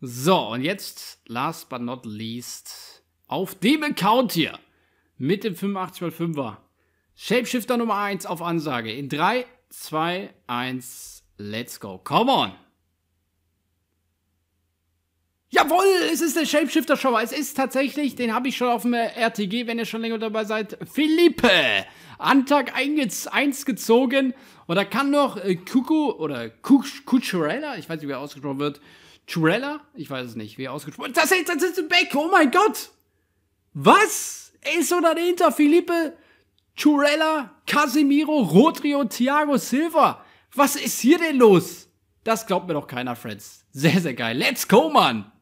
So, und jetzt, last but not least, auf dem Account hier mit dem 85x5er. Shapeshifter Nummer 1 auf Ansage. In 3, 2, 1, let's go. Come on! Jawohl, es ist der Shapeshifter Shower. Es ist tatsächlich, den habe ich schon auf dem äh, RTG, wenn ihr schon länger dabei seid, Philippe an Tag 1 gezogen. Und da kann noch äh, Kuku oder Kucurella, ich weiß nicht, wie er ausgesprochen wird. Churella? Ich weiß es nicht, wie er ausgesprochen wird. Das ist, das ist ein Beck, oh mein Gott! Was? Ist oder dahinter Felipe Churella, Casemiro, Rodrio, Thiago Silva. Was ist hier denn los? Das glaubt mir doch keiner, Friends. Sehr, sehr geil. Let's go, Mann!